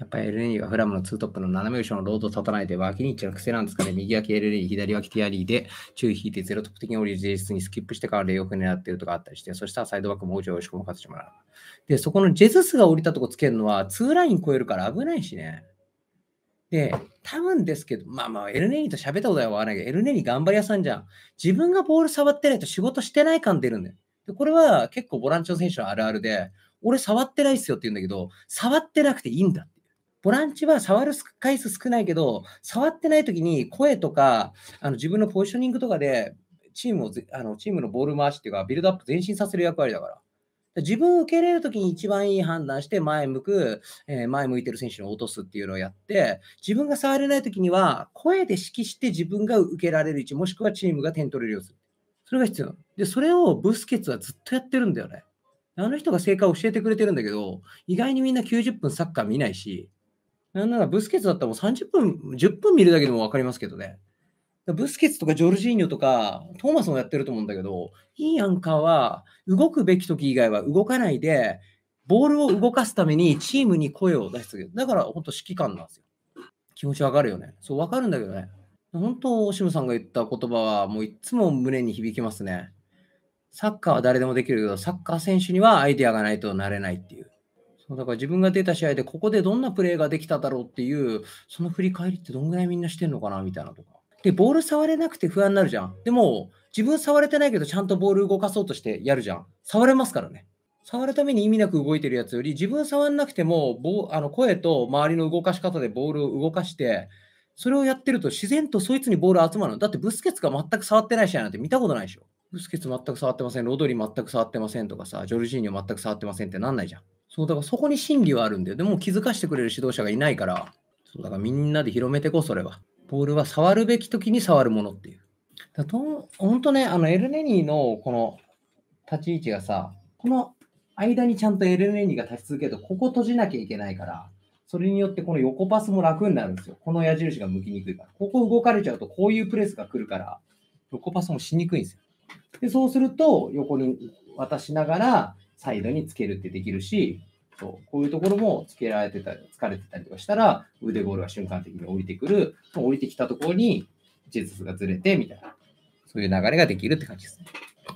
やっぱり LNE はフラムのツートップの斜め後ろのロードを立たないで、脇に一の癖なんですかね。右脇 LNE、左脇ティアリーで、注意引いてゼロトップ的に降りる実質にスキップしてからレイオフ狙ってるとかあったりして、そしたらサイドバックもうちょ押し込む形もらう。で、そこのジェズスが降りたとこつけるのは、ツーライン超えるから危ないしね。で、多分ですけど、まあまあ、エルネニと喋ったことはわからないけど、エルネニ頑張り屋さんじゃん。自分がボール触ってないと仕事してない感出るんだよ。で、これは結構ボランチの選手のあるあるで、俺触ってないっすよって言うんだけど、触ってなくていいんだって。ボランチは触る回数少ないけど、触ってないときに声とかあの自分のポジショニングとかでチームをあのチームのボール回しっていうか、ビルドアップ前進させる役割だから。自分を受け入れるときに一番いい判断して前向く、えー、前向いてる選手に落とすっていうのをやって、自分が触れないときには、声で指揮して自分が受けられる位置、もしくはチームが点取れるようにする。それが必要で、それをブスケツはずっとやってるんだよね。あの人が正解を教えてくれてるんだけど、意外にみんな90分サッカー見ないし、なんならブスケツだったらもう30分、10分見るだけでも分かりますけどね。ブスケツとかジョルジーニョとかトーマスもやってると思うんだけど、いいアンカーは動くべき時以外は動かないで、ボールを動かすためにチームに声を出し続ける。だから本当指揮官なんですよ。気持ちわかるよね。そう、わかるんだけどね。本当、オシムさんが言った言葉はもういつも胸に響きますね。サッカーは誰でもできるけど、サッカー選手にはアイディアがないとなれないっていう。そうだから自分が出た試合でここでどんなプレーができただろうっていうその振り返りってどんぐらいみんなしてんのかなみたいなとかでボール触れなくて不安になるじゃんでも自分触れてないけどちゃんとボール動かそうとしてやるじゃん触れますからね触るために意味なく動いてるやつより自分触んなくてもボあの声と周りの動かし方でボールを動かしてそれをやってると自然とそいつにボール集まるの。だってブスケツが全く触ってない試合なんて見たことないでしょ。ブスケツ全く触ってません、ロドリ全く触ってませんとかさ、ジョルジーニョ全く触ってませんってなんないじゃん。そう、だからそこに真理はあるんだよ。でも気づかしてくれる指導者がいないから、そうだからみんなで広めてこそれは。ボールは触るべき時に触るものっていう。だと本当ね、あのエルネニーのこの立ち位置がさ、この間にちゃんとエルネニーが立ち続けると、ここ閉じなきゃいけないから、それによってこの横パスも楽になるんですよ。この矢印が向きにくいから。ここ動かれちゃうと、こういうプレスが来るから、横パスもしにくいんですよ。で、そうすると、横に渡しながら、サイドにつけるってできるし、そうこういうところもつけられてたり、疲れてたりとかしたら、腕ゴールが瞬間的に降りてくる、降りてきたところに、ジェスがずれてみたいな、そういう流れができるって感じですね。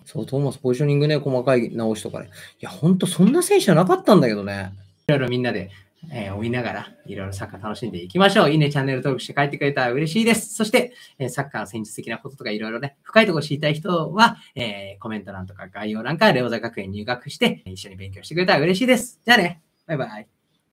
そう、トーマス、ポジショニングね、細かい直しとかね。いや、ほんと、そんな選手じゃなかったんだけどね。いろいろみんなでえー、追いながら、いろいろサッカー楽しんでいきましょう。いいね、チャンネル登録して帰ってくれたら嬉しいです。そして、えー、サッカーの戦術的なこととかいろいろね、深いところ知りたい人は、えー、コメント欄とか概要欄からレオザ学園入学して、一緒に勉強してくれたら嬉しいです。じゃあね、バイバイ。